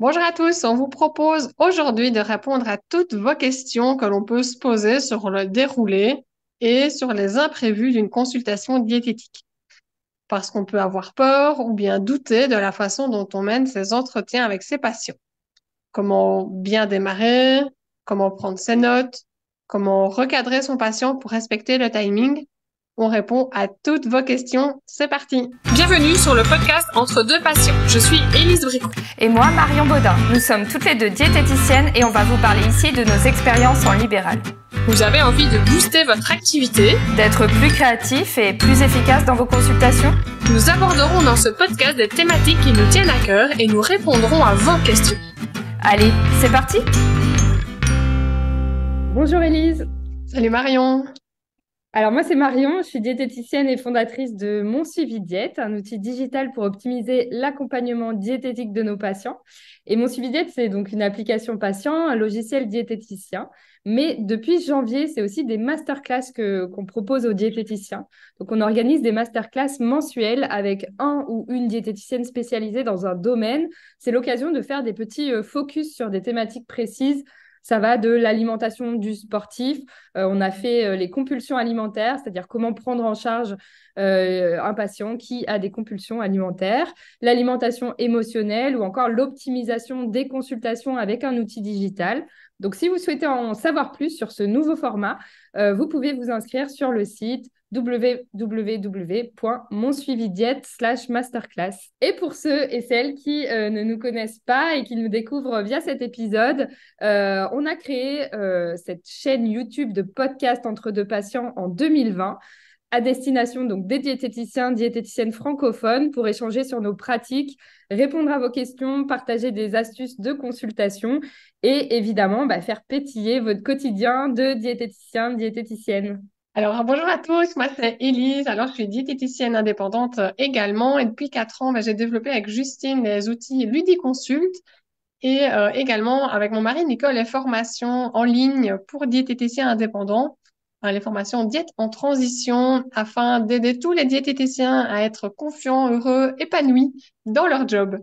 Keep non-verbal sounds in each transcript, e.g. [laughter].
Bonjour à tous, on vous propose aujourd'hui de répondre à toutes vos questions que l'on peut se poser sur le déroulé et sur les imprévus d'une consultation diététique. Parce qu'on peut avoir peur ou bien douter de la façon dont on mène ses entretiens avec ses patients. Comment bien démarrer, comment prendre ses notes, comment recadrer son patient pour respecter le timing on répond à toutes vos questions. C'est parti. Bienvenue sur le podcast Entre deux passions. Je suis Élise Bricot. Et moi, Marion Baudin. Nous sommes toutes les deux diététiciennes et on va vous parler ici de nos expériences en libéral. Vous avez envie de booster votre activité, d'être plus créatif et plus efficace dans vos consultations Nous aborderons dans ce podcast des thématiques qui nous tiennent à cœur et nous répondrons à vos questions. Allez, c'est parti Bonjour Élise. Salut Marion. Alors moi, c'est Marion, je suis diététicienne et fondatrice de Mon Suivi Diète, un outil digital pour optimiser l'accompagnement diététique de nos patients. Et Mon Suivi Diète, c'est donc une application patient, un logiciel diététicien. Mais depuis janvier, c'est aussi des masterclass qu'on propose aux diététiciens. Donc on organise des masterclass mensuelles avec un ou une diététicienne spécialisée dans un domaine. C'est l'occasion de faire des petits euh, focus sur des thématiques précises ça va de l'alimentation du sportif. Euh, on a fait euh, les compulsions alimentaires, c'est-à-dire comment prendre en charge euh, un patient qui a des compulsions alimentaires, l'alimentation émotionnelle ou encore l'optimisation des consultations avec un outil digital. Donc, si vous souhaitez en savoir plus sur ce nouveau format, euh, vous pouvez vous inscrire sur le site wwwmonsuivi masterclass. Et pour ceux et celles qui euh, ne nous connaissent pas et qui nous découvrent via cet épisode, euh, on a créé cette chaîne YouTube de podcast entre deux patients en 2020 à destination donc des diététiciens, diététiciennes francophones pour échanger sur nos pratiques, répondre à vos questions, partager des astuces de consultation et évidemment bah, faire pétiller votre quotidien de diététicien, diététicienne. Alors bonjour à tous, moi c'est Élise. Alors je suis diététicienne indépendante euh, également et depuis quatre ans, bah, j'ai développé avec Justine les outils Ludiconsult et euh, également avec mon mari Nicole les formations en ligne pour diététiciens indépendants Hein, les formations diète en transition afin d'aider tous les diététiciens à être confiants, heureux, épanouis dans leur job.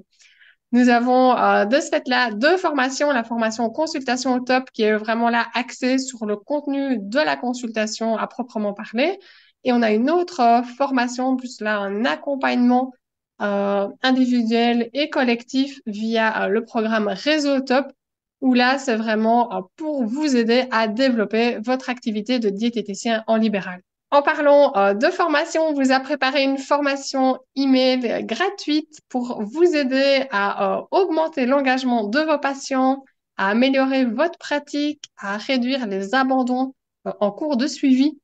Nous avons euh, de ce fait-là deux formations, la formation consultation au top qui est vraiment là axée sur le contenu de la consultation à proprement parler. Et on a une autre formation, plus là un accompagnement euh, individuel et collectif via euh, le programme Réseau Top où là, c'est vraiment euh, pour vous aider à développer votre activité de diététicien en libéral. En parlant euh, de formation, on vous a préparé une formation email gratuite pour vous aider à euh, augmenter l'engagement de vos patients, à améliorer votre pratique, à réduire les abandons en cours de suivi,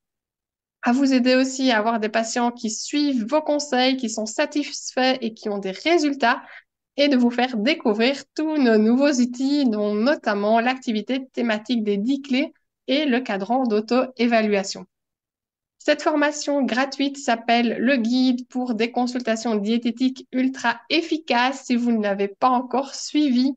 à vous aider aussi à avoir des patients qui suivent vos conseils, qui sont satisfaits et qui ont des résultats et de vous faire découvrir tous nos nouveaux outils, dont notamment l'activité thématique des 10 clés et le cadran d'auto-évaluation. Cette formation gratuite s'appelle le guide pour des consultations diététiques ultra efficaces. Si vous ne l'avez pas encore suivi,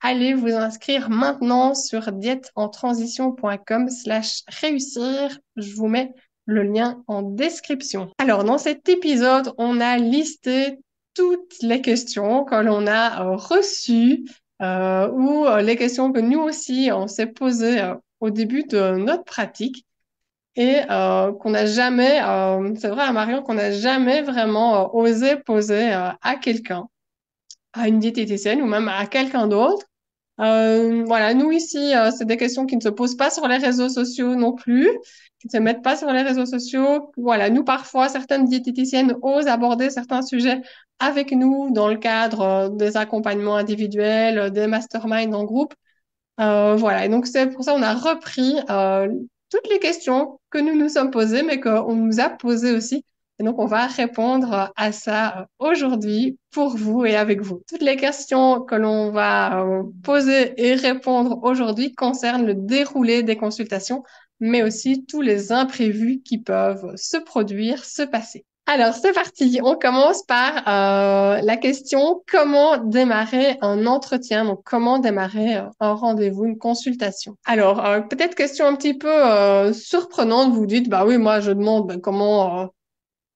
allez vous inscrire maintenant sur dièteentransition.com slash réussir. Je vous mets le lien en description. Alors, dans cet épisode, on a listé toutes les questions que l'on a reçues euh, ou euh, les questions que nous aussi on s'est posées euh, au début de notre pratique et qu'on n'a jamais, c'est vrai à Marion, qu'on n'a jamais vraiment osé poser à quelqu'un, à une diététicienne ou même à quelqu'un d'autre, euh, voilà, nous ici, euh, c'est des questions qui ne se posent pas sur les réseaux sociaux non plus, qui ne se mettent pas sur les réseaux sociaux. Voilà, nous parfois, certaines diététiciennes osent aborder certains sujets avec nous dans le cadre euh, des accompagnements individuels, des masterminds en groupe. voilà, et donc c'est pour ça on a repris toutes les questions que nous nous sommes posées, mais qu'on nous a posées aussi donc, on va répondre à ça euh, aujourd'hui pour vous et avec vous. Toutes les questions que l'on va euh, poser et répondre aujourd'hui concernent le déroulé des consultations, mais aussi tous les imprévus qui peuvent se produire, se passer. Alors, c'est parti. On commence par euh, la question comment démarrer un entretien, donc comment démarrer un rendez-vous, une consultation. Alors, peut-être question un petit peu surprenante, vous dites, bah oui, moi je demande ben, comment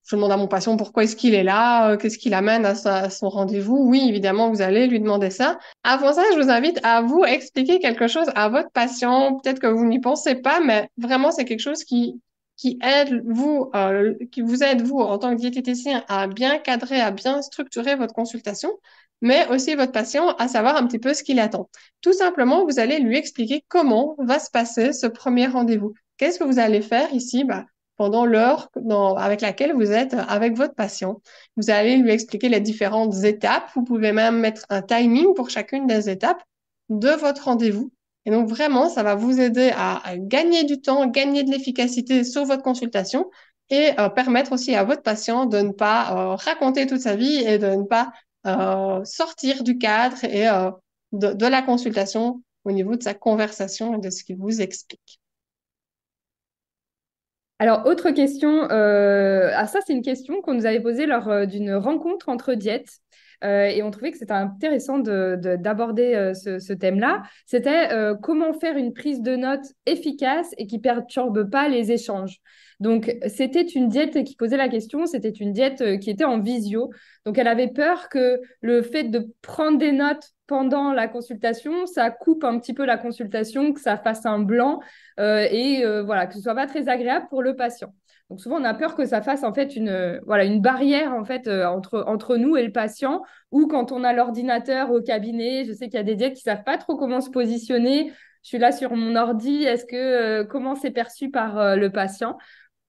je demande à mon patient pourquoi est-ce qu'il est là, euh, qu'est-ce qu'il amène à, son rendez-vous. Oui, évidemment, vous allez lui demander ça. Avant ça, je vous invite à vous expliquer quelque chose à votre patient. Peut-être que vous n'y pensez pas, mais vraiment, c'est quelque chose qui qui aide vous, euh, qui vous aide vous en tant que diététicien à bien cadrer, à bien structurer votre consultation, mais aussi votre patient à savoir un petit peu ce qu'il attend. Tout simplement, vous allez lui expliquer comment va se passer ce premier rendez-vous. Qu'est-ce que vous allez faire ici bah, pendant l'heure avec laquelle vous êtes euh, avec votre patient. Vous allez lui expliquer les différentes étapes. Vous pouvez même mettre un timing pour chacune des étapes de votre rendez-vous. Et donc vraiment, ça va vous aider à, gagner du temps, gagner de l'efficacité sur votre consultation et euh, permettre aussi à votre patient de ne pas euh, raconter toute sa vie et de ne pas euh, sortir du cadre et de, de la consultation au niveau de sa conversation et de ce qu'il vous explique. Alors, autre question, euh, ah, ça c'est une question qu'on nous avait posée lors euh, d'une rencontre entre diètes. Euh, et on trouvait que c'était intéressant d'aborder ce, ce thème-là. C'était comment faire une prise de notes efficace et qui ne perturbe pas les échanges. Donc, c'était une diète qui posait la question, c'était une diète qui était en visio. Donc, elle avait peur que le fait de prendre des notes pendant la consultation, ça coupe un petit peu la consultation, que ça fasse un blanc euh, et euh, voilà que ce soit pas très agréable pour le patient. Donc souvent on a peur que ça fasse en fait une euh, voilà une barrière en fait entre entre nous et le patient ou quand on a l'ordinateur au cabinet, je sais qu'il y a des diètes qui savent pas trop comment se positionner. Je suis là sur mon ordi, est-ce que comment c'est perçu par le patient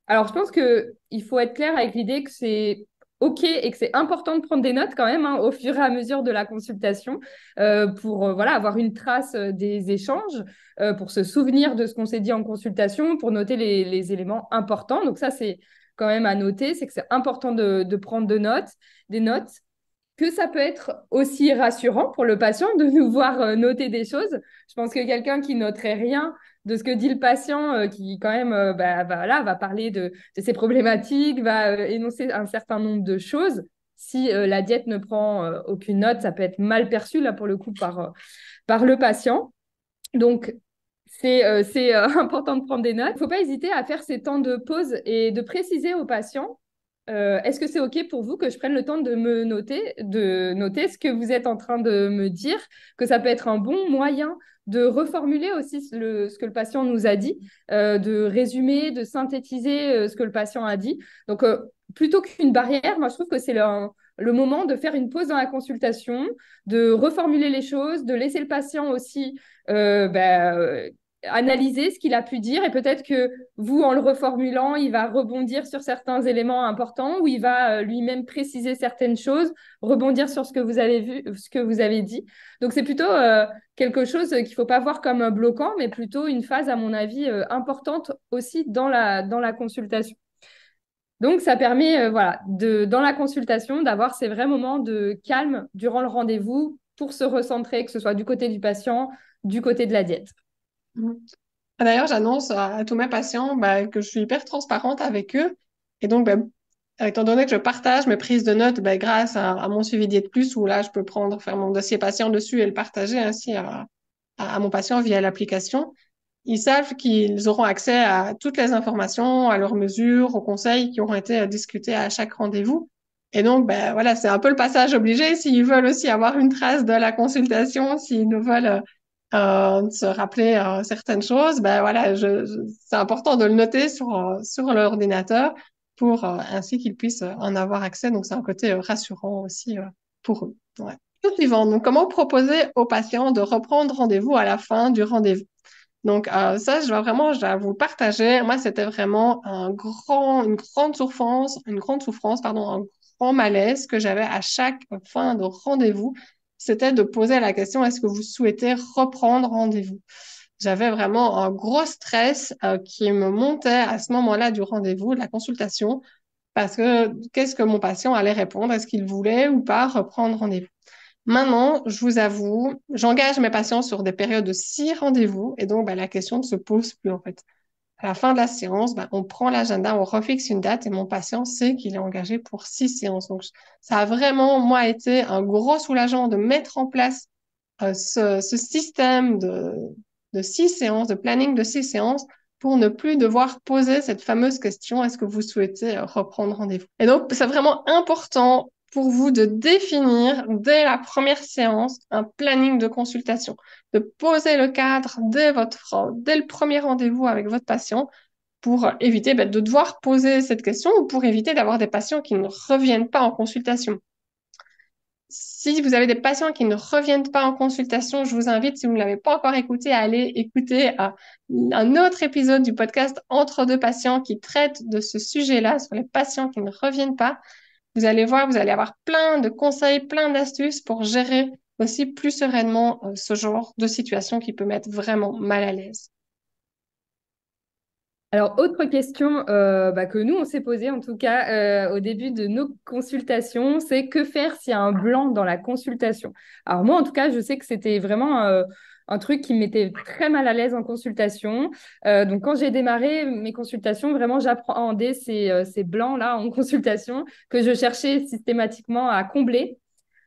Alors je pense que il faut être clair avec l'idée que c'est OK et que c'est important de prendre des notes quand même hein, au fur et à mesure de la consultation euh, pour euh, voilà, avoir une trace euh, des échanges, pour se souvenir de ce qu'on s'est dit en consultation, pour noter les, éléments importants. Donc ça, c'est quand même à noter, c'est que c'est important de, de, prendre de notes, des notes, que ça peut être aussi rassurant pour le patient de nous voir noter des choses. Je pense que quelqu'un qui noterait rien, de ce que dit le patient euh, qui quand même euh, bah, va parler de, ses problématiques, va euh, énoncer un certain nombre de choses. Si la diète ne prend aucune note, ça peut être mal perçu là pour le coup par, par le patient. Donc c'est [laughs] important de prendre des notes. Il ne faut pas hésiter à faire ces temps de pause et de préciser au patient euh, est-ce que c'est OK pour vous que je prenne le temps de me noter, de noter ce que vous êtes en train de me dire, que ça peut être un bon moyen de reformuler aussi ce que le patient nous a dit, euh, de résumer, de synthétiser euh, ce que le patient a dit. Donc, plutôt qu'une barrière, moi, je trouve que c'est le, moment de faire une pause dans la consultation, de reformuler les choses, de laisser le patient aussi bah, analyser ce qu'il a pu dire et peut-être que vous, en le reformulant, il va rebondir sur certains éléments importants ou il va euh, lui-même préciser certaines choses, rebondir sur ce que vous avez vu, ce que vous avez dit. Donc c'est plutôt euh, quelque chose qu'il ne faut pas voir comme un euh, bloquant, mais plutôt une phase, à mon avis, importante aussi dans la, dans la consultation. Donc ça permet, voilà, de, dans la consultation, d'avoir ces vrais moments de calme durant le rendez-vous pour se recentrer, que ce soit du côté du patient, du côté de la diète. Mhm. D'ailleurs, j'annonce à, tous mes patients bah, que je suis hyper transparente avec eux. Et donc, ben, étant donné que je partage mes prises de notes ben, grâce à, mon suivi de Plus, où là, je peux prendre, faire mon dossier patient dessus et le partager ainsi à, mon patient via l'application, ils savent qu'ils auront accès à toutes les informations, à leurs mesures, aux conseils qui auront été euh, discutés à chaque rendez-vous. Et donc, ben voilà, c'est un peu le passage obligé. S'ils veulent aussi avoir une trace de la consultation, s'ils nous veulent euh, euh, de se rappeler euh, certaines choses, ben voilà, je, c'est important de le noter sur, euh, sur l'ordinateur pour ainsi qu'ils puissent en avoir accès. Donc c'est un côté rassurant aussi pour eux. Ouais. Suivant, donc comment proposer aux patients de reprendre rendez-vous à la fin du rendez-vous donc ça, je vais vraiment je vous partager. Moi, c'était vraiment un grand, une grande souffrance, une grande souffrance, pardon, un grand malaise que j'avais à chaque fin de rendez-vous c'était de poser la question est-ce que vous souhaitez reprendre rendez-vous J'avais vraiment un gros stress euh, qui me montait à ce moment-là du rendez-vous, de la consultation, parce que qu'est-ce que mon patient allait répondre Est-ce qu'il voulait ou pas reprendre rendez-vous Maintenant, je vous avoue, j'engage mes patients sur des périodes de six rendez-vous et donc ben, la question ne se pose plus en fait. À la fin de la séance, ben, on prend l'agenda, on refixe une date et mon patient sait qu'il est engagé pour six séances. Donc, ça a vraiment, moi, été un gros soulagement de mettre en place euh, ce, système de, de six séances, de planning de six séances pour ne plus devoir poser cette fameuse question est-ce que vous souhaitez euh, reprendre rendez-vous Et donc, c'est vraiment important pour vous de définir dès la première séance un planning de consultation, de poser le cadre dès votre dès le premier rendez-vous avec votre patient pour éviter ben, de devoir poser cette question ou pour éviter d'avoir des patients qui ne reviennent pas en consultation. Si vous avez des patients qui ne reviennent pas en consultation, je vous invite, si vous ne l'avez pas encore écouté, à aller écouter un autre épisode du podcast Entre deux patients qui traite de ce sujet-là sur les patients qui ne reviennent pas. Vous allez voir, vous allez avoir plein de conseils, plein d'astuces pour gérer aussi plus sereinement euh, ce genre de situation qui peut mettre vraiment mal à l'aise. Alors, autre question euh, bah, que nous, on s'est posée en tout cas euh, au début de nos consultations, c'est que faire s'il y a un blanc dans la consultation Alors moi, en tout cas, je sais que c'était vraiment un truc qui m'était très mal à l'aise en consultation. Euh, donc, quand j'ai démarré mes consultations, vraiment, j'appréhendais ces, euh, ces blancs-là en [laughs] consultation que je cherchais systématiquement à combler.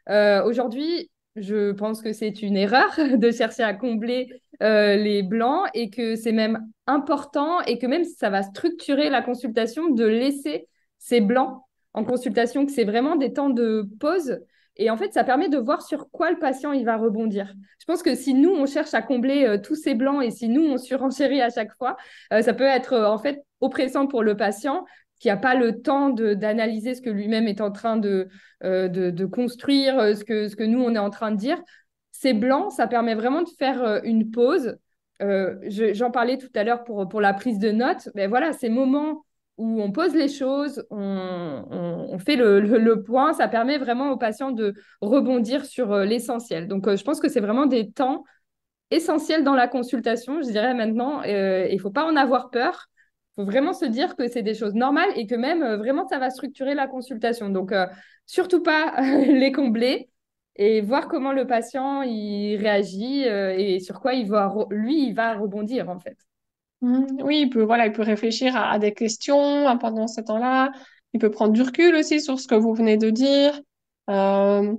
Euh, aujourd'hui, je pense que c'est une erreur [laughs] de chercher à combler les blancs et que c'est même important et que même ça va structurer la consultation, de laisser ces blancs en consultation, que c'est vraiment des temps de pause et en fait, ça permet de voir sur quoi le patient il va rebondir. Je pense que si nous, on cherche à combler euh, tous ces blancs et si nous, on surenchérit à chaque fois, euh, ça peut être euh, en fait oppressant pour le patient qui n'a pas le temps d'analyser ce que lui-même est en train de, de, construire, ce que, ce que nous, on est en train de dire. Ces blancs, ça permet vraiment de faire une pause. J'en parlais tout à l'heure pour, pour la prise de notes. Mais ben voilà, ces moments où on pose les choses, on, fait le, point. Ça permet vraiment au patient de rebondir sur euh, l'essentiel. Donc, euh, je pense que c'est vraiment des temps essentiels dans la consultation, je dirais maintenant. Euh, il ne faut pas en avoir peur Il faut vraiment se dire que c'est des choses normales et que même vraiment ça va structurer la consultation. Donc surtout pas [laughs] les combler et voir comment le patient il réagit et sur quoi il va lui il va rebondir en fait. Mmh, oui, il peut, voilà, il peut réfléchir à, des questions pendant ce temps-là. Il peut prendre du recul aussi sur ce que vous venez de dire. Euh,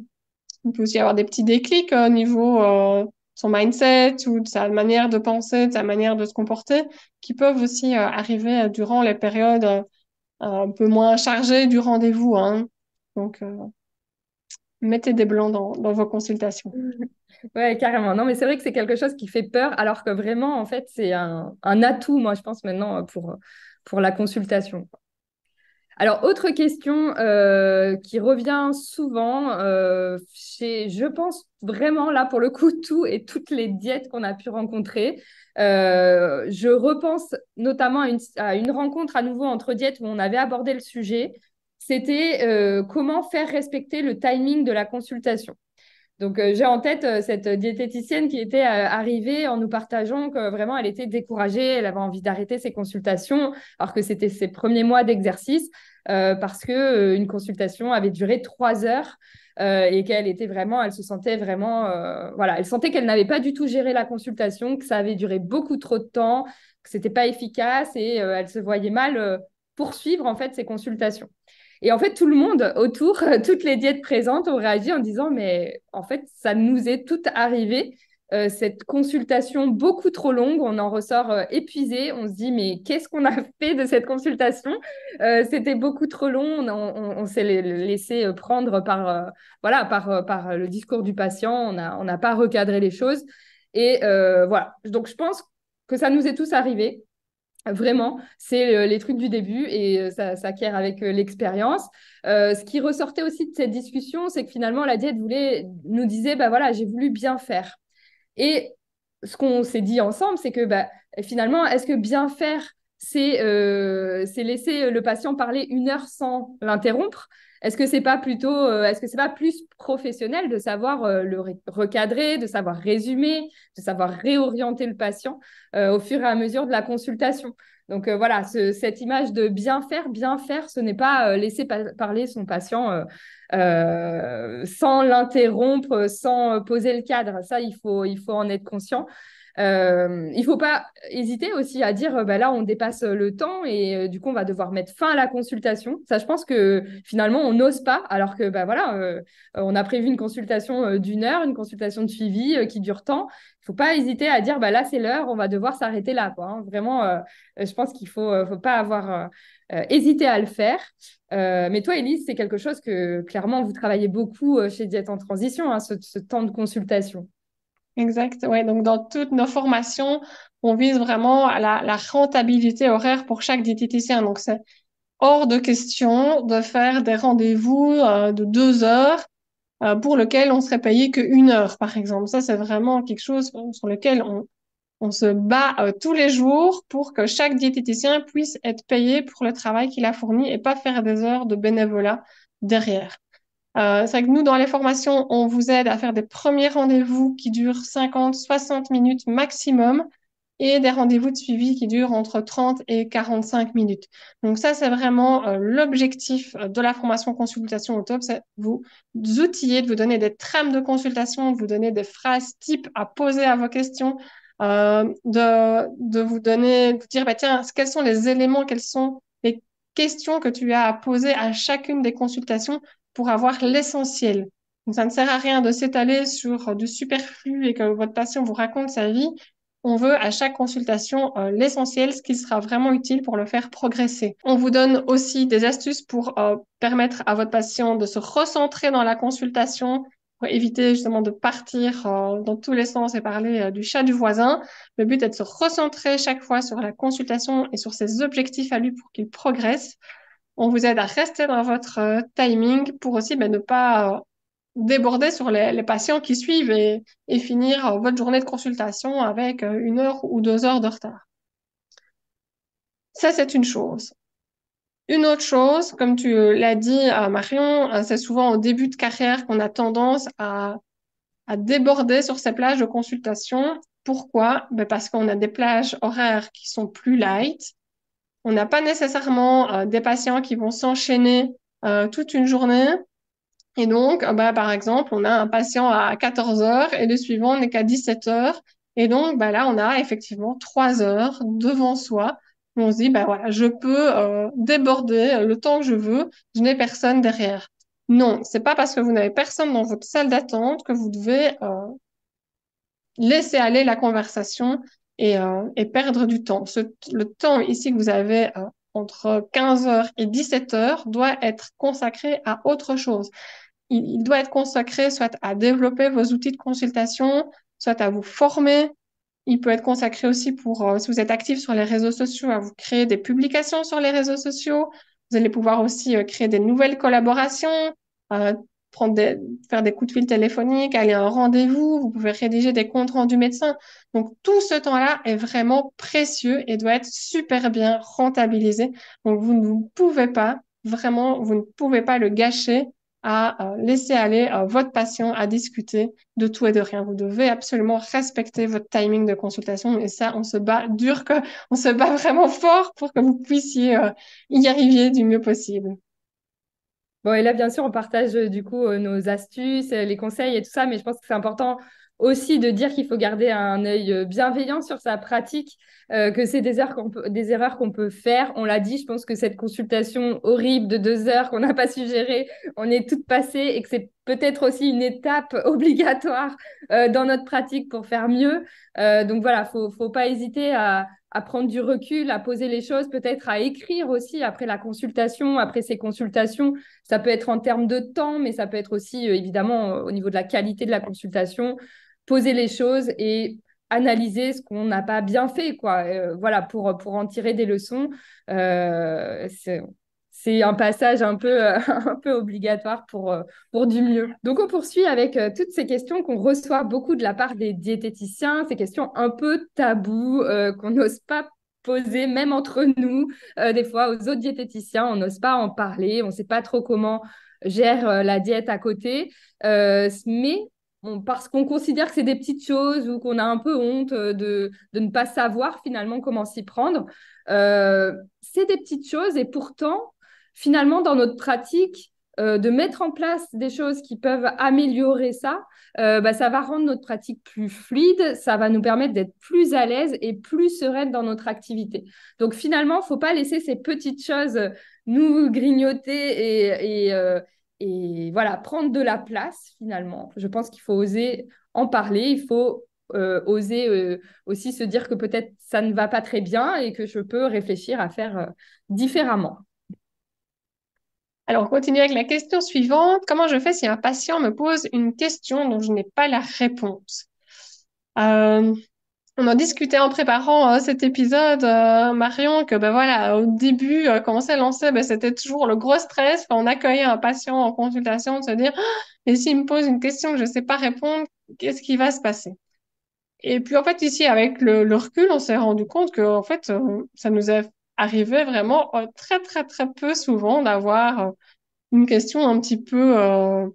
il peut aussi avoir des petits déclics euh, au niveau euh, son mindset ou de sa manière de penser, de sa manière de se comporter, qui peuvent aussi euh, arriver durant les périodes un peu moins chargées du rendez-vous. Hein. Donc, mettez des blancs dans, vos consultations. [laughs] Ouais, carrément. Non, mais c'est vrai que c'est quelque chose qui fait peur, alors que vraiment, en fait, c'est un, atout, moi, je pense, maintenant, pour, la consultation. Alors, autre question euh, qui revient souvent euh, je pense vraiment là pour le coup, [laughs] tout et toutes les diètes qu'on a pu rencontrer. Euh, je repense notamment à une, à une, rencontre à nouveau entre diètes où on avait abordé le sujet c'était euh, comment faire respecter le timing de la consultation. Donc, euh, j'ai en tête euh, cette diététicienne qui était arrivée en nous partageant que vraiment, elle était découragée, elle avait envie d'arrêter ses consultations, alors que c'était ses premiers mois d'exercice, parce qu'une consultation avait duré trois heures et qu'elle était vraiment, elle se sentait vraiment, voilà, elle sentait qu'elle n'avait pas du tout géré la consultation, que ça avait duré beaucoup trop de temps, que c'était pas efficace et elle se voyait mal poursuivre en fait ses consultations. Et en fait, tout le monde autour, euh, toutes les diètes présentes ont réagi en disant, mais en fait, ça nous est tout arrivé. Euh, cette consultation beaucoup trop longue, on en ressort euh, épuisé, on se dit mais qu'est-ce qu'on a [laughs] fait de cette consultation C'était beaucoup trop long, on, s'est laissé prendre par, voilà, par, par le discours du patient, on n'a pas recadré les choses. Et voilà, donc je pense que ça nous est tous arrivé, Vraiment, c'est euh, les trucs du début et euh, ça s'acquiert avec euh, l'expérience. ce qui ressortait aussi de cette discussion, c'est que finalement la diète voulait, nous disait, bah voilà, j'ai voulu bien faire. Et ce qu'on s'est dit ensemble, c'est que bah, finalement, est-ce que bien faire, c'est laisser le patient parler une heure sans l'interrompre est-ce que c'est pas plutôt, euh, est-ce que c'est pas plus professionnel de savoir euh, le recadrer, de savoir résumer, de savoir réorienter le patient euh, au fur et à mesure de la consultation Donc voilà, cette image de bien faire, bien faire, ce n'est pas laisser parler son patient sans l'interrompre, sans poser le cadre. Ça, il faut, il faut en être conscient. Euh, il ne faut pas hésiter aussi à dire, euh, bah là, on dépasse euh, le temps et du coup, on va devoir mettre fin à la consultation. Ça, je pense que finalement, on n'ose pas, alors que, bah voilà, on a prévu une consultation d'une heure, une consultation de suivi qui dure tant. Il ne faut pas hésiter à dire, bah là, c'est l'heure, on va devoir s'arrêter là. Hein. Vraiment, je pense qu'il ne faut, faut, pas avoir hésité à le faire. mais toi, Elise, c'est quelque chose que clairement, vous travaillez beaucoup chez Diète en Transition, hein, ce temps de consultation. Exact, ouais. Donc, dans toutes nos formations, on vise vraiment à la, la rentabilité horaire pour chaque diététicien. Donc, c'est hors de question de faire des rendez-vous euh, de deux heures euh, pour lequel on serait payé qu'une heure, par exemple. Ça, c'est vraiment quelque chose sur lequel on, se bat euh, tous les jours pour que chaque diététicien puisse être payé pour le travail qu'il a fourni et pas faire des heures de bénévolat derrière. Euh, c'est que nous, dans les formations, on vous aide à faire des premiers rendez-vous qui durent 50, 60 minutes maximum et des rendez-vous de suivi qui durent entre 30 et 45 minutes. Donc ça, c'est vraiment euh, l'objectif euh, de la formation consultation au top, c'est vous outiller, de vous donner des trames de consultation, de vous donner des phrases types à poser à vos questions, de, de vous donner, de dire, bah, tiens, quels sont les éléments, quelles sont les questions que tu as à poser à chacune des consultations pour avoir l'essentiel. ça ne sert à rien de s'étaler sur du superflu et que votre patient vous raconte sa vie. On veut à chaque consultation euh, l'essentiel, ce qui sera vraiment utile pour le faire progresser. On vous donne aussi des astuces pour euh, permettre à votre patient de se recentrer dans la consultation, pour éviter justement de partir euh, dans tous les sens et parler du chat du voisin. Le but est de se recentrer chaque fois sur la consultation et sur ses objectifs à lui pour qu'il progresse on vous aide à rester dans votre euh, timing pour aussi ben, ne pas euh, déborder sur les, patients qui suivent et, finir euh, votre journée de consultation avec une heure ou deux heures de retard. Ça, c'est une chose. Une autre chose, comme tu l'as dit à Marion, c'est souvent au début de carrière qu'on a tendance à, déborder sur ces plages de consultation. Pourquoi ben, Parce qu'on a des plages horaires qui sont plus light, on n'a pas nécessairement euh, des patients qui vont s'enchaîner euh, toute une journée. Et donc, euh, bah, par exemple, on a un patient à 14 heures et le suivant n'est qu'à 17 heures. Et donc, bah, là, on a effectivement trois heures devant soi on se dit, bah, voilà, je peux déborder le temps que je veux, je n'ai personne derrière. Non, c'est pas parce que vous n'avez personne dans votre salle d'attente que vous devez laisser aller la conversation et, euh, et perdre du temps. Ce, le temps ici que vous avez euh, entre 15h et 17h doit être consacré à autre chose. Il, doit être consacré soit à développer vos outils de consultation, soit à vous former. Il peut être consacré aussi pour, euh, si vous êtes actif sur les réseaux sociaux, à vous créer des publications sur les réseaux sociaux. Vous allez pouvoir aussi créer des nouvelles collaborations, prendre faire des coups de fil téléphoniques, aller à un rendez-vous, vous pouvez rédiger des comptes rendus médecins. Donc tout ce temps-là est vraiment précieux et doit être super bien rentabilisé. Donc vous ne pouvez pas, vraiment, vous ne pouvez pas le gâcher à euh, laisser aller euh, votre patient à discuter de tout et de rien. Vous devez absolument respecter votre timing de consultation et ça, on se bat dur, que, on se bat vraiment fort pour que vous puissiez euh, y arriver du mieux possible. Bon, et là, bien sûr, on partage euh, du coup euh, nos astuces, euh, les conseils et tout ça, mais je pense que c'est important aussi de dire qu'il faut garder un œil bienveillant sur sa pratique, que c'est des, des, erreurs qu'on peut faire. On l'a dit, je pense que cette consultation horrible de deux heures qu'on n'a pas suggérée, on est toutes passées et que c'est peut-être aussi une étape [laughs] obligatoire dans notre pratique pour faire mieux. donc voilà, faut, faut pas hésiter à, à prendre du recul, à poser les choses, peut-être à écrire aussi après la consultation, après ces consultations. Ça peut être en termes de temps, mais ça peut être aussi euh, évidemment euh, au niveau de la qualité de la consultation, poser les choses et analyser ce qu'on n'a pas bien fait, quoi. Euh, voilà, pour, pour en tirer des leçons c'est un passage un peu, euh, [laughs] un peu obligatoire pour, euh, pour du mieux. Donc, on poursuit avec euh, toutes ces questions qu'on reçoit beaucoup de la part des diététiciens, ces questions un peu taboues qu'on n'ose pas poser, même entre nous, des fois aux autres diététiciens, on n'ose pas en parler, on ne sait pas trop comment gère la diète à côté. mais parce qu'on considère que c'est des petites choses ou qu'on a un peu honte de, de ne pas savoir finalement comment s'y prendre. c'est des petites choses et pourtant, finalement, dans notre pratique, euh, de mettre en place des choses qui peuvent améliorer ça, euh, bah, ça va rendre notre pratique plus fluide, ça va nous permettre d'être plus à l'aise et plus sereine dans notre activité. Donc finalement, il ne faut pas laisser ces petites choses nous grignoter et, euh, et voilà, prendre de la place finalement. Je pense qu'il faut oser en parler, il faut oser aussi se dire que peut-être ça ne va pas très bien et que je peux réfléchir à faire différemment. Alors, on continue avec la question suivante. Comment je fais si un patient me pose une question dont je n'ai pas la réponse euh, On en discutait en préparant hein, cet épisode, euh, Marion, que ben voilà, au début, euh, quand on s'est lancé, ben, c'était toujours le gros stress quand on accueillait un patient en consultation de se dire ah, mais s'il me pose une question que je ne sais pas répondre, qu'est-ce qui va se passer et puis en fait ici avec le, recul, on s'est rendu compte que en fait ça nous a arrivait vraiment euh, très, très, très peu souvent d'avoir euh, une question un petit peu euh,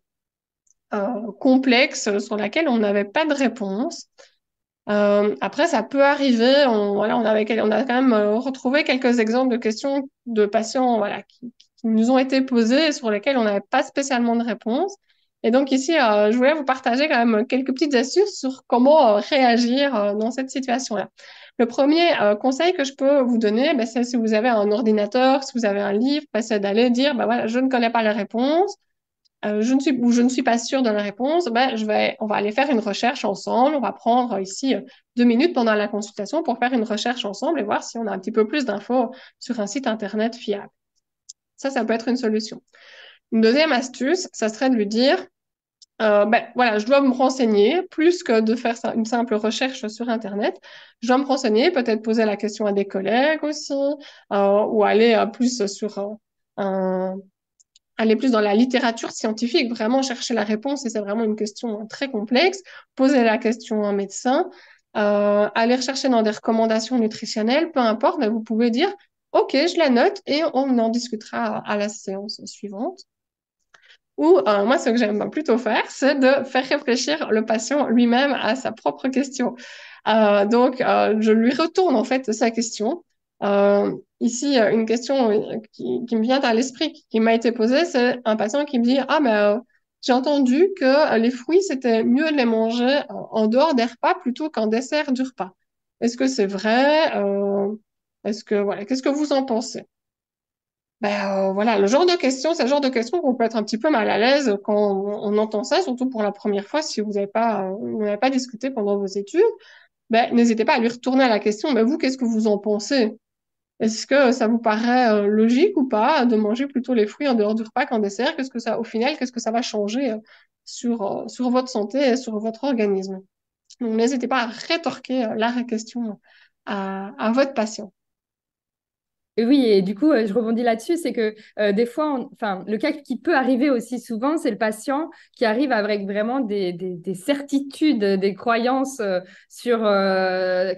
complexe sur laquelle on n'avait pas de réponse. après, ça peut arriver. On, voilà, on, avait, on a quand même retrouvé quelques exemples de questions de patients voilà, qui, nous ont été posées et sur lesquelles on n'avait pas spécialement de réponse. Et donc ici, je voulais vous partager quand même quelques petites astuces sur comment réagir dans cette situation-là. Le premier euh, conseil que je peux vous donner, ben, c'est si vous avez un ordinateur, si vous avez un livre, ben, c'est d'aller dire, bah, voilà, je ne connais pas la réponse, euh, je ne suis, ou je ne suis pas sûre de la réponse, ben, je vais, on va aller faire une recherche ensemble. On va prendre ici euh, deux minutes pendant la consultation pour faire une recherche ensemble et voir si on a un petit peu plus d'infos sur un site Internet fiable. Ça, ça peut être une solution. Une deuxième astuce, ça serait de lui dire, euh, ben, voilà, je dois me renseigner plus que de faire une simple recherche sur Internet. Je dois me renseigner, peut-être poser la question à des collègues aussi, euh, ou aller euh, plus sur euh, aller plus dans la littérature scientifique, vraiment chercher la réponse. Et c'est vraiment une question hein, très complexe. Poser la question à un médecin, euh, aller rechercher dans des recommandations nutritionnelles, peu importe. Ben, vous pouvez dire, ok, je la note et on en discutera à la séance suivante. Ou euh, moi, ce que j'aime plutôt faire, c'est de faire réfléchir le patient lui-même à sa propre question. Euh, donc, euh, je lui retourne en fait sa question. Euh, ici, euh, une question qui, qui me vient à l'esprit, qui m'a été posée, c'est un patient qui me dit Ah, mais j'ai entendu que les fruits, c'était mieux de les manger en dehors des repas plutôt qu'en dessert du repas. Est-ce que c'est vrai Est-ce que voilà, qu'est-ce que vous en pensez ben, euh, voilà, le genre de questions, c'est le genre de question qu'on peut être un petit peu mal à l'aise quand on, entend ça, surtout pour la première fois, si vous euh, n'avez pas, pas discuté pendant vos études, ben, n'hésitez pas à lui retourner à la question, mais ben, vous, qu'est-ce que vous en pensez? Est-ce que ça vous paraît euh, logique ou pas de manger plutôt les fruits en dehors du repas qu'en dessert? Qu'est-ce que ça, au final, qu'est-ce que ça va changer sur, sur votre santé et sur votre organisme? Donc, n'hésitez pas à rétorquer la question à, à votre patient. Oui, et du coup, euh, je rebondis là-dessus, c'est que euh, des fois, enfin, le cas qui peut arriver aussi souvent, c'est le patient qui arrive avec vraiment des, certitudes, des croyances euh, sur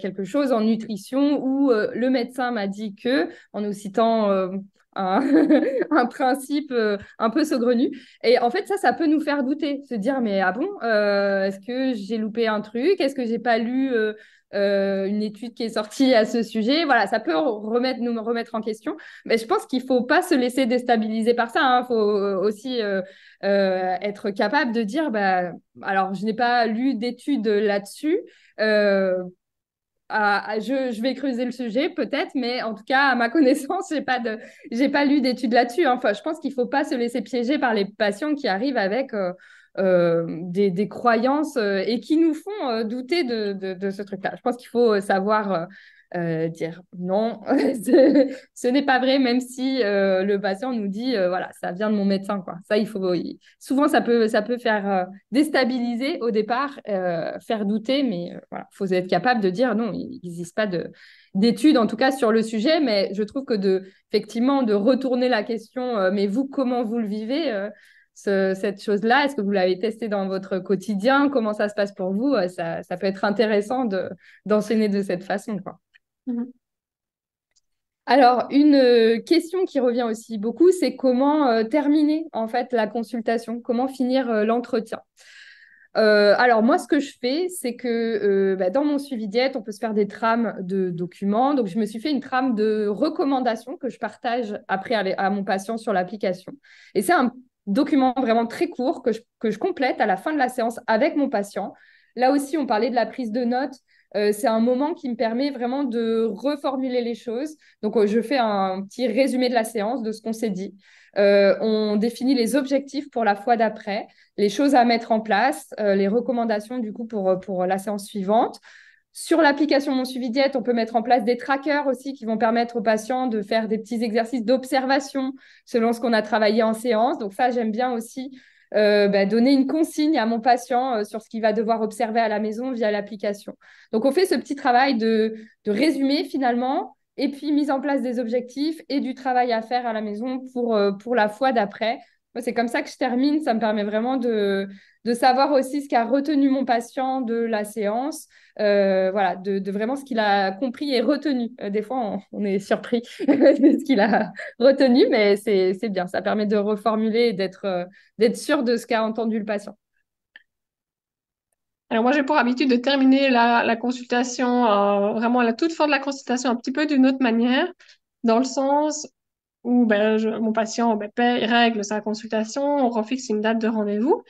quelque chose en nutrition où le médecin m'a dit que, en nous citant un, [laughs] un, principe un peu saugrenu. Et en fait, ça, ça peut nous faire douter, se dire, mais ah bon, est-ce que j'ai loupé un truc Est-ce que j'ai pas lu euh, une étude qui est sortie à ce sujet. Voilà, ça peut remettre, nous remettre en question. Mais je pense qu'il ne faut pas se laisser déstabiliser par ça. Il hein. faut euh, aussi euh, être capable de dire, bah, alors je n'ai pas lu d'études là-dessus. je, vais creuser le sujet peut-être, mais en tout cas, à ma [laughs] connaissance, j'ai pas de, j'ai pas lu d'études là-dessus. Hein. Enfin, je pense qu'il ne faut pas se laisser piéger par les patients qui arrivent avec euh, des, croyances euh, et qui nous font euh, douter de, ce truc-là. Je pense qu'il faut savoir dire non, [laughs] ce n'est pas vrai, même si le patient nous dit voilà, ça vient de mon médecin. Quoi. Ça, il faut, Souvent, ça peut, ça peut faire déstabiliser au départ, faire douter, mais il faut être capable de dire non, il n'existe pas d'études, en tout cas sur le sujet, mais je trouve que de, effectivement, de retourner la question mais vous, comment vous le vivez cette chose-là Est-ce que vous l'avez testé dans votre quotidien Comment ça se passe pour vous euh, ça, peut être intéressant d'enseigner de, cette façon. Mmh alors, une euh, question qui revient aussi beaucoup, c'est comment euh, terminer en fait la consultation, comment finir l'entretien. alors moi, ce que je fais, c'est que bah, dans mon suivi diète, on peut se faire des trames de documents. Donc, je me suis fait une trame de recommandations que je partage après à, à mon patient sur l'application. Et c'est un document vraiment très court que je, complète à la fin de la séance avec mon patient. Là aussi, on parlait de la prise de notes. Euh, c'est un moment qui me permet vraiment de reformuler les choses. Donc, euh, je fais un petit résumé de la séance, de ce qu'on s'est dit. Euh, on définit les objectifs pour la fois d'après, les choses à mettre en place, les recommandations du coup pour, pour la séance suivante. Sur l'application Mon Suivi Diète, on peut mettre en place des trackers aussi qui vont permettre aux patients de faire des petits exercices d'observation selon ce qu'on a travaillé en séance. Donc ça, j'aime bien aussi euh, bah, donner une consigne à mon patient euh, sur ce qu'il va devoir observer à la maison via l'application. Donc, on fait ce petit travail de, de, résumé finalement, et puis mise en place des objectifs et du travail à faire à la maison pour, euh, pour la fois d'après, c'est comme ça que je termine. Ça me permet vraiment de, de savoir aussi ce qu'a retenu mon patient de la séance, euh, voilà, de, vraiment ce qu'il a compris et retenu. Euh, des fois, on, est surpris [laughs] de ce qu'il a retenu, mais c'est bien. Ça permet de reformuler et euh, d'être sûr de ce qu'a entendu le patient. Alors moi, j'ai pour habitude de terminer la, la consultation, vraiment à la toute fin de la consultation, un petit peu d'une autre manière, dans le sens où ben, mon patient ben, paye, règle sa consultation, on refixe une date de rendez-vous.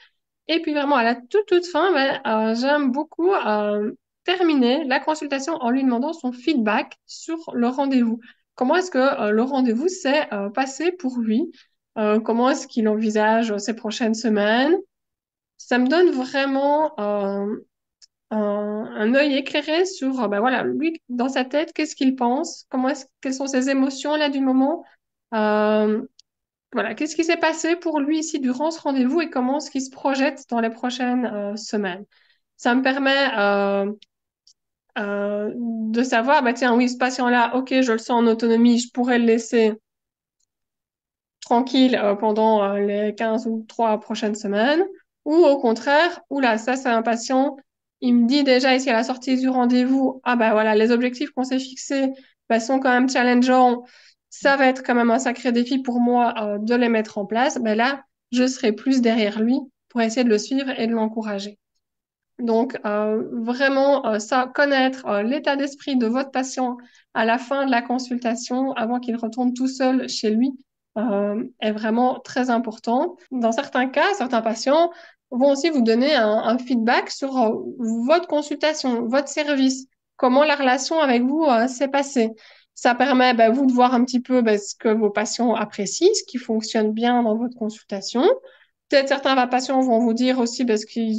Et puis vraiment, à la toute, toute fin, ben, euh, j'aime beaucoup euh, terminer la consultation en lui demandant son feedback sur le rendez-vous. Comment est-ce que euh, le rendez-vous s'est euh, passé pour lui Comment est-ce qu'il envisage ses prochaines semaines Ça me donne vraiment un œil éclairé sur, ben voilà, lui, dans sa tête, qu'est-ce qu'il pense Comment est-ce, Quelles sont ses émotions là du moment euh, voilà, qu'est-ce qui s'est passé pour lui ici durant ce rendez-vous et comment est-ce qu'il se projette dans les prochaines euh, semaines Ça me permet euh, de savoir, bah tiens, oui, ce patient-là, ok, je le sens en autonomie, je pourrais le laisser tranquille pendant les 15 ou 3 prochaines semaines, ou au contraire, oula, ça c'est un patient, il me dit déjà ici à la sortie du rendez-vous, ah bah voilà, les objectifs qu'on s'est fixés bah, sont quand même challengeants, ça va être quand même un sacré défi pour moi euh, de les mettre en place, mais ben là, je serai plus derrière lui pour essayer de le suivre et de l'encourager. Donc, euh, vraiment, euh, ça, connaître l'état d'esprit de votre patient à la fin de la consultation, avant qu'il retourne tout seul chez lui, est vraiment très important. Dans certains cas, certains patients vont aussi vous donner un feedback sur votre consultation, votre service, comment la relation avec vous s'est passée. Ça permet ben, vous de voir un petit peu ben, ce que vos patients apprécient, ce qui fonctionne bien dans votre consultation. Peut-être certains patients vont vous dire aussi bah, ce qu'ils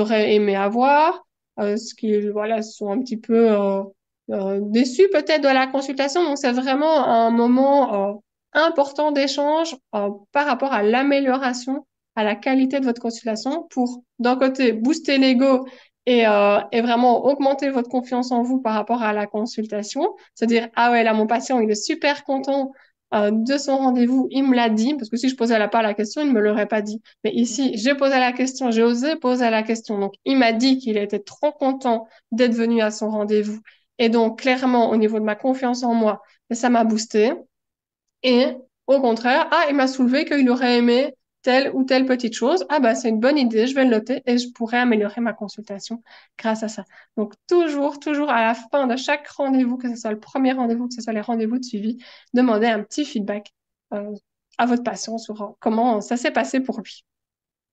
auraient aimé avoir, euh, ce qu'ils voilà sont un petit peu euh, euh, déçus peut-être de la consultation. Donc c'est vraiment un moment important d'échange par rapport à l'amélioration à la qualité de votre consultation pour d'un côté booster l'ego euh, et, vraiment augmenter votre confiance en vous par rapport à la consultation. à dire, ah ouais, là, mon patient, il est super content euh, de son rendez-vous, il me l'a dit, parce que si je posais la, pas la question, il ne me l'aurait pas dit. Mais ici, j'ai posé la question, j'ai osé poser la question. Donc, il m'a dit qu'il était trop content d'être venu à son rendez-vous. Et donc, clairement, au niveau de ma confiance en moi, ça m'a boosté. Et au contraire, ah, il m'a soulevé qu'il aurait aimé telle ou telle petite chose, ah bah c'est une bonne idée, je vais le noter et je pourrai améliorer ma consultation grâce à ça. Donc toujours, toujours à la fin de chaque rendez-vous, que ce soit le premier rendez-vous, que ce soit les rendez-vous de suivi, demandez un petit feedback euh, à votre patient sur euh, comment ça s'est passé pour lui.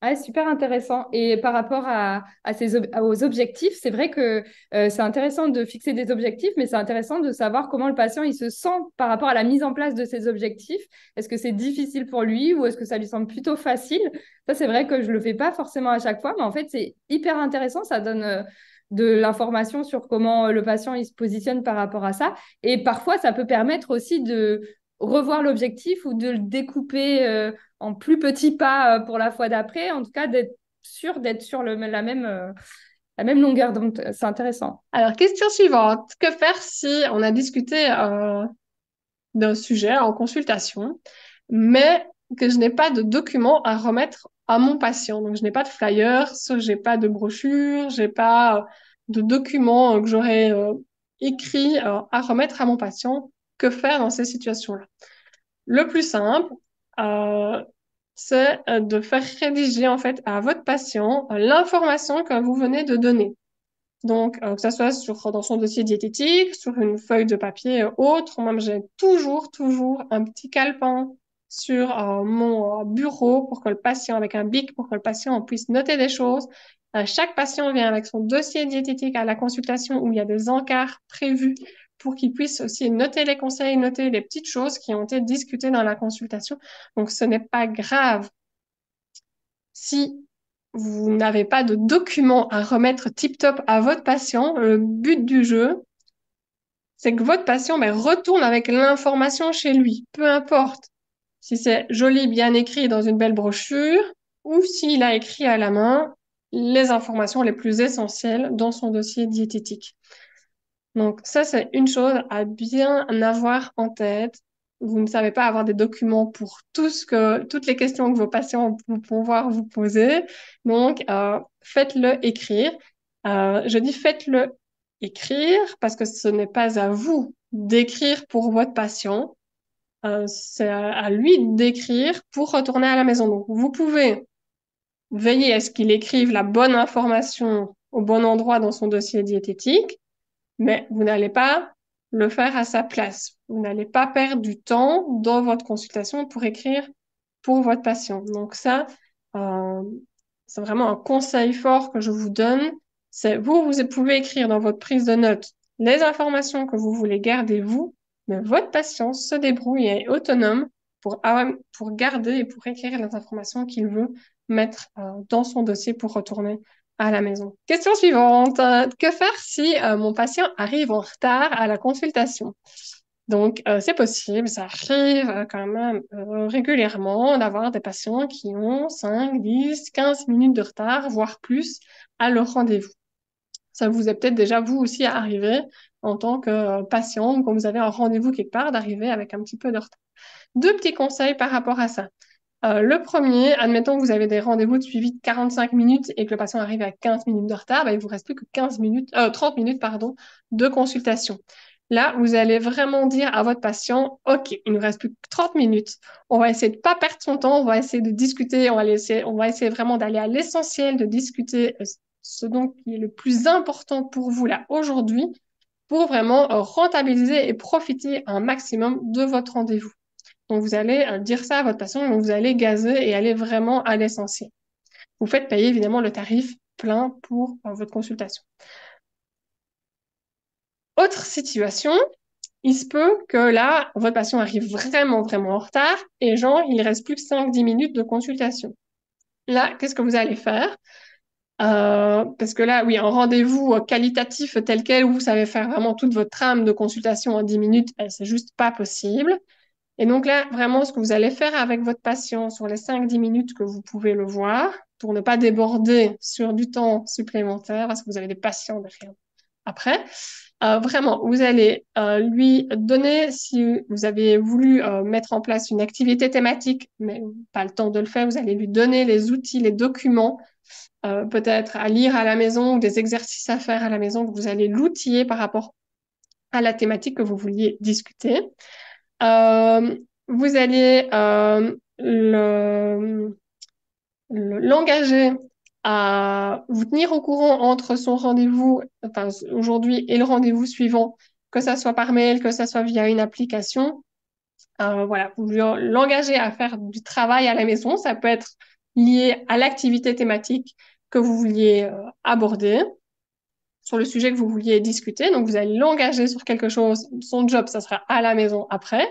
Ah, super intéressant. Et par rapport à, ces aux objectifs, c'est vrai que euh, c'est intéressant de fixer des objectifs, mais c'est intéressant de savoir comment le patient il se sent par rapport à la mise en place de ces objectifs. Est-ce que c'est difficile pour lui ou est-ce que ça lui semble plutôt facile Ça, c'est vrai que je le fais pas forcément à chaque fois, mais en fait, c'est hyper intéressant. Ça donne euh, de l'information sur comment euh, le patient il se positionne par rapport à ça. Et parfois, ça peut permettre aussi de revoir l'objectif ou de le découper en plus petit pas euh, pour la fois d'après, en tout cas d'être sûr d'être sur la, même, euh, la même longueur. Donc, c'est intéressant. Alors, question suivante. Que faire si on a discuté euh, d'un sujet en consultation, mais que je n'ai pas de documents à remettre à mon patient. Donc, je n'ai pas de flyer, j'ai pas de brochure, j'ai pas de documents que j'aurais écrit à remettre à mon patient. Que faire dans ces situations-là Le plus simple, euh, c'est euh, de faire rédiger en fait à votre patient euh, l'information que vous venez de donner. Donc, que ça soit sur, dans son dossier diététique, sur une feuille de papier autre, moi j'ai toujours, toujours un petit calepin sur mon bureau pour que le patient, avec un bic, pour que le patient puisse noter des choses. chaque patient vient avec son dossier diététique à la consultation où il y a des encarts prévus pour qu'ils puissent aussi noter les conseils, noter les petites choses qui ont été discutées dans la consultation. Donc ce n'est pas grave si vous n'avez pas de documents à remettre tip-top à votre patient. Le but du jeu, c'est que votre patient ben, retourne avec l'information chez lui, peu importe si c'est joli, bien écrit dans une belle brochure, ou s'il a écrit à la main les informations les plus essentielles dans son dossier diététique. Donc ça, c'est une chose à bien avoir en tête. Vous ne savez pas avoir des documents pour tout ce que, toutes les questions que vos patients vont pouvoir vous poser. Donc, euh, faites-le écrire. Euh, je dis faites-le écrire parce que ce n'est pas à vous d'écrire pour votre patient. Euh, c'est à lui d'écrire pour retourner à la maison. Donc, vous pouvez veiller à ce qu'il écrive la bonne information au bon endroit dans son dossier diététique mais vous n'allez pas le faire à sa place. Vous n'allez pas perdre du temps dans votre consultation pour écrire pour votre patient. Donc ça, euh, c'est vraiment un conseil fort que je vous donne. C'est vous, vous pouvez écrire dans votre prise de notes les informations que vous voulez garder vous, mais votre patient se débrouille et est autonome pour, pour garder et pour écrire les informations qu'il veut mettre euh, dans son dossier pour retourner à la maison. Question suivante. Que faire si euh, mon patient arrive en retard à la consultation Donc, euh, c'est possible, ça arrive euh, quand même régulièrement d'avoir des patients qui ont 5, 10, 15 minutes de retard, voire plus, à leur rendez-vous. Ça vous est peut-être déjà, vous aussi, arrivé en tant que patient ou quand vous avez un rendez-vous quelque part, d'arriver avec un petit peu de retard. Deux petits conseils par rapport à ça. Euh, le premier, admettons que vous avez des rendez-vous de suivi de 45 minutes et que le patient arrive à 15 minutes de retard, bah, il vous reste plus que 15 minutes, 30 euh, minutes pardon, de consultation. Là, vous allez vraiment dire à votre patient, OK, il nous reste plus que 30 minutes. On va essayer de ne pas perdre son temps, on va essayer de discuter, on va, essayer, on va essayer vraiment d'aller à l'essentiel, de discuter euh, ce dont qui est le plus important pour vous là aujourd'hui pour vraiment rentabiliser et profiter un maximum de votre rendez-vous. Donc, vous allez euh, dire ça à votre patient, donc vous allez gazer et aller vraiment à l'essentiel. Vous faites payer évidemment le tarif plein pour euh, votre consultation. Autre situation, il se peut que là, votre patient arrive vraiment, vraiment en retard et genre, il reste plus que 5-10 minutes de consultation. Là, qu'est-ce que vous allez faire euh, parce que là, oui, un rendez-vous qualitatif tel quel où vous savez faire vraiment toute votre trame de consultation en 10 minutes, eh, c'est juste pas possible. Et donc là, vraiment, ce que vous allez faire avec votre patient sur les 5-10 minutes que vous pouvez le voir, pour ne pas déborder sur du temps supplémentaire, parce que vous avez des patients derrière. Après, euh, vraiment, vous allez euh, lui donner, si vous avez voulu euh, mettre en place une activité thématique, mais pas le temps de le faire, vous allez lui donner les outils, les documents, peut-être à lire à la maison ou des exercices à faire à la maison, vous allez l'outiller par rapport à la thématique que vous vouliez discuter. Euh, vous allez euh, l'engager à vous tenir au courant entre son rendez-vous enfin, aujourd'hui et le rendez-vous suivant, que ça soit par mail, que ça soit via une application. Euh, voilà, vous l'engagez à faire du travail à la maison. Ça peut être lié à l'activité thématique que vous vouliez aborder sur le sujet que vous vouliez discuter. Donc, vous allez l'engager sur quelque chose. Son job, ça sera à la maison après.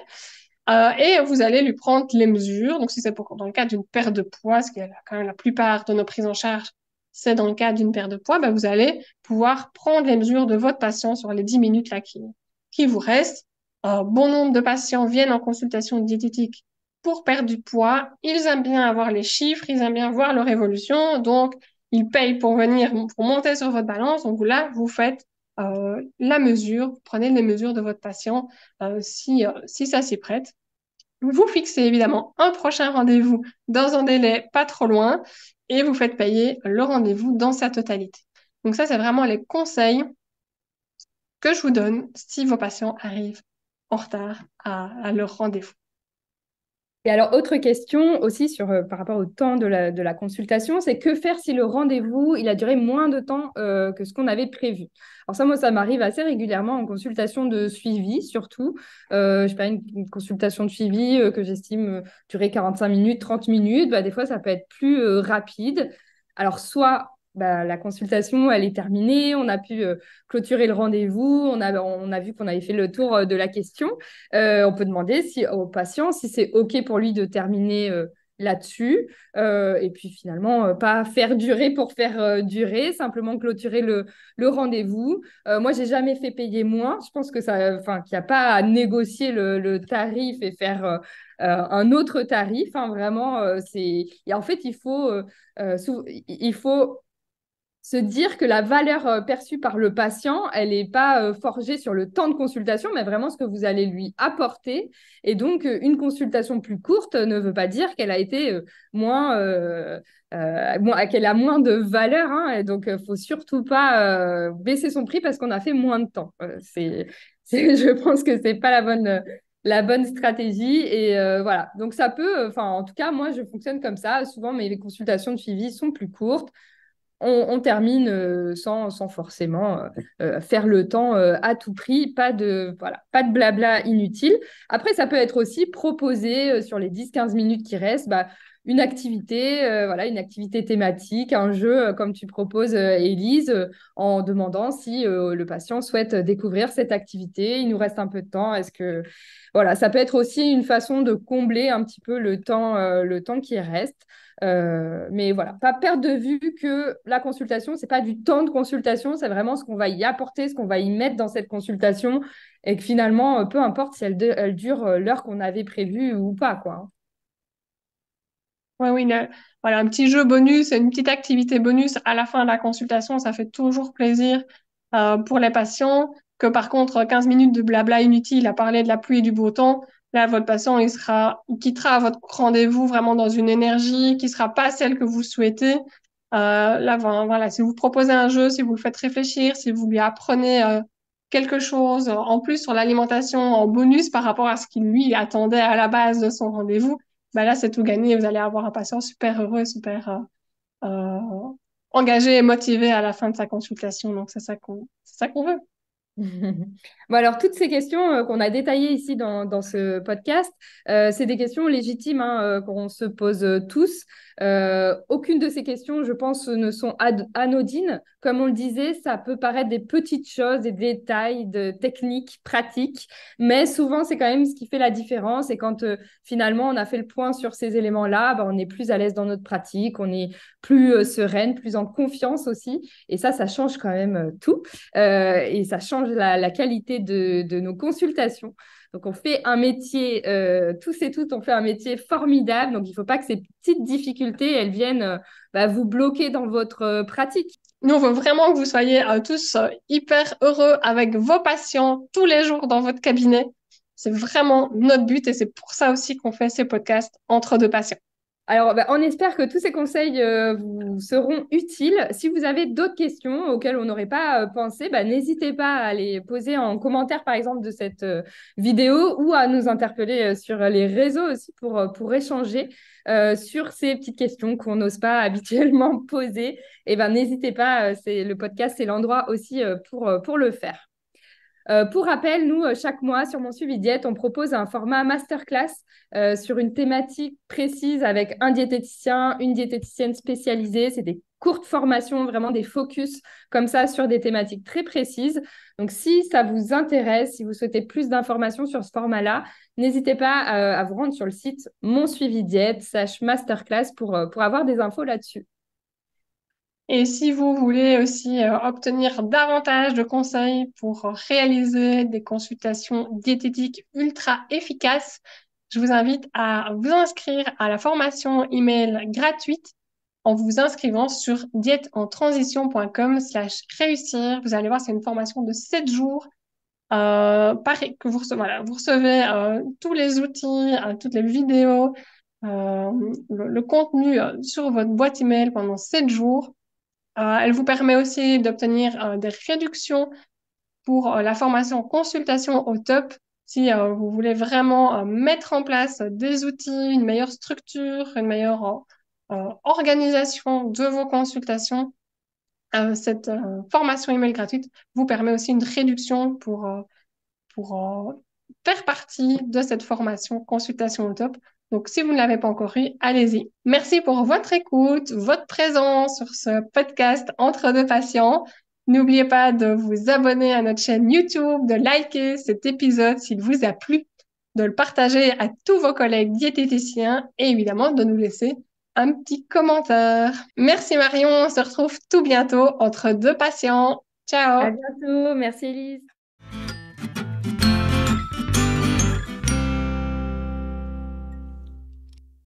Euh, et vous allez lui prendre les mesures. Donc, si c'est pour, dans le cas d'une perte de poids, ce qui est quand même la plupart de nos prises en charge, c'est dans le cas d'une perte de poids, ben, vous allez pouvoir prendre les mesures de votre patient sur les 10 minutes là qui, vous restent. Euh, bon nombre de patients viennent en consultation diététique pour perdre du poids. Ils aiment bien avoir les chiffres, ils aiment bien voir leur évolution. Donc, il paye pour venir, pour monter sur votre balance. Donc là, vous faites euh, la mesure, vous prenez les mesures de votre patient euh, euh, si, ça s'y prête. Vous fixez évidemment un prochain rendez-vous dans un délai pas trop loin et vous faites payer le rendez-vous dans sa totalité. Donc ça, c'est vraiment les conseils que je vous donne si vos patients arrivent en retard à leur rendez-vous. Et alors, autre question aussi sur, euh, par rapport au temps de la, de la consultation, c'est que faire si le rendez-vous, il a duré moins de temps euh, que ce qu'on avait prévu Alors ça, moi, ça m'arrive assez régulièrement en consultation de suivi, surtout. Euh, je sais pas, une, consultation de suivi euh, que j'estime durer 45 minutes, 30 minutes. Bah, des fois, ça peut être plus rapide. Alors, soit bah, la consultation, elle est terminée, on a pu euh, clôturer le rendez-vous, on a, on a vu qu'on avait fait le tour euh, de la question. Euh, on peut demander si, au patient si c'est OK pour lui de terminer là-dessus. et puis finalement, pas faire durer pour faire durer, simplement clôturer le, le rendez-vous. moi, j'ai jamais fait payer moins. Je pense que ça, enfin, qu'il n'y a pas à négocier le, le tarif et faire... un autre tarif. Hein. vraiment, c'est. en fait, il faut, il faut se dire que la valeur euh, perçue par le patient, elle n'est pas euh, forgée sur le temps de consultation, mais vraiment ce que vous allez lui apporter. Et donc, euh, une consultation plus courte ne veut pas dire qu'elle a été moins, qu'elle a moins de valeur. Hein. Et donc, faut surtout pas baisser son prix parce qu'on a fait moins de temps. [laughs] je pense que c'est pas la bonne la bonne stratégie. Et voilà. Donc, ça peut, enfin, en tout cas, moi, je fonctionne comme ça. Souvent, mes consultations de suivi sont plus courtes on, termine euh, sans, forcément euh, euh, faire le temps à tout prix, pas de, voilà, pas de blabla inutile. Après, ça peut être aussi proposer sur les 10-15 minutes qui restent, bah, une activité, voilà, une activité thématique, un jeu comme tu proposes, Élise, en demandant si le patient souhaite découvrir cette activité. Il nous reste un peu de temps. Est-ce que voilà, ça peut être aussi une façon de combler un petit peu le temps, le temps qui reste. Euh, mais voilà, pas perdre de vue que la consultation, c'est pas du temps de consultation, c'est vraiment ce qu'on va y apporter, ce qu'on va y mettre dans cette consultation, et que finalement, euh, peu importe si elle, dure euh, l'heure qu'on avait prévue ou pas, quoi. Hein. Ouais, oui, voilà, un petit jeu bonus, une petite activité bonus à la fin de la consultation, ça fait toujours plaisir pour les patients. Que par contre, 15 minutes de blabla inutile à parler de la pluie et du beau temps, Là, votre patient, il sera, quittera votre rendez-vous vraiment dans une énergie qui sera pas celle que vous souhaitez. Euh, là, ben, voilà, si vous proposez un jeu, si vous le faites réfléchir, si vous lui apprenez euh, quelque chose euh, en plus sur l'alimentation en bonus par rapport à ce qu'il lui attendait à la base de son rendez-vous, bah là, c'est tout gagné. Vous allez avoir un patient super heureux, super euh, engagé et motivé à la fin de sa consultation. Donc, c'est ça c'est ça qu'on veut. [laughs] bon alors toutes ces questions euh, qu'on a détaillées ici dans, ce podcast, euh, c'est des questions légitimes hein, euh, qu'on se pose tous. Euh, aucune de ces questions, je pense, ne sont anodines. Comme on le disait, ça peut paraître des petites choses, des détails, de techniques, pratiques, mais souvent, c'est quand même ce qui fait la différence. Et quand euh, finalement, on a fait le point sur ces éléments-là, bah, on est plus à l'aise dans notre pratique, on est plus euh, sereine, plus en confiance aussi. Et ça, ça change quand même tout. et ça change la, qualité de nos consultations. Donc on fait un métier, euh, tous et toutes, on fait un métier formidable. Donc il ne faut pas que ces petites difficultés, elles viennent euh, bah, vous bloquer dans votre euh, pratique. Nous, on veut vraiment que vous soyez euh, tous hyper heureux avec vos patients tous les jours dans votre cabinet. C'est vraiment notre but et c'est pour ça aussi qu'on fait ces podcasts entre deux patients. Alors, bah, on espère que tous ces conseils euh, vous seront utiles. Si vous avez d'autres questions auxquelles on n'aurait pas euh, pensé, bah, n'hésitez pas à les poser en commentaire, par exemple, de cette euh, vidéo ou à nous interpeller sur les réseaux aussi pour, échanger sur ces petites questions qu'on n'ose pas [laughs] habituellement poser. Et eh ben, n'hésitez pas, c'est le podcast, c'est l'endroit aussi pour le faire. Euh, pour rappel, nous, euh, chaque mois, sur mon suivi diète, on propose un format masterclass euh, sur une thématique précise avec un diététicien, une diététicienne spécialisée. C'est des courtes formations, vraiment des focus comme ça sur des thématiques très précises. Donc, si ça vous intéresse, si vous souhaitez plus d'informations sur ce format-là, n'hésitez pas à, vous rendre sur le site Mon Suivi Diète, slash masterclass pour, pour avoir des infos là-dessus. Et si vous voulez aussi euh, obtenir davantage de conseils pour réaliser des consultations diététiques ultra efficaces, je vous invite à vous inscrire à la formation email gratuite en vous inscrivant sur dietentransition.com slash réussir. Vous allez voir, c'est une formation de 7 jours. Euh, vous recevez, euh, tous les outils, toutes les vidéos, le, le, contenu sur votre boîte email pendant 7 jours. Euh, elle vous permet aussi d'obtenir euh, des réductions pour euh, la formation consultation au top. Si vous voulez vraiment mettre en place des outils, une meilleure structure, une meilleure organisation de vos consultations, cette formation email gratuite vous permet aussi une réduction pour, pour faire partie de cette formation consultation au top. Donc, si vous ne l'avez pas encore eu, allez-y. Merci pour votre écoute, votre présence sur ce podcast entre deux patients. N'oubliez pas de vous abonner à notre chaîne YouTube, de liker cet épisode s'il vous a plu, de le partager à tous vos collègues diététiciens et évidemment de nous laisser un petit commentaire. Merci Marion, on se retrouve tout bientôt entre deux patients. Ciao. À bientôt. Merci Elise.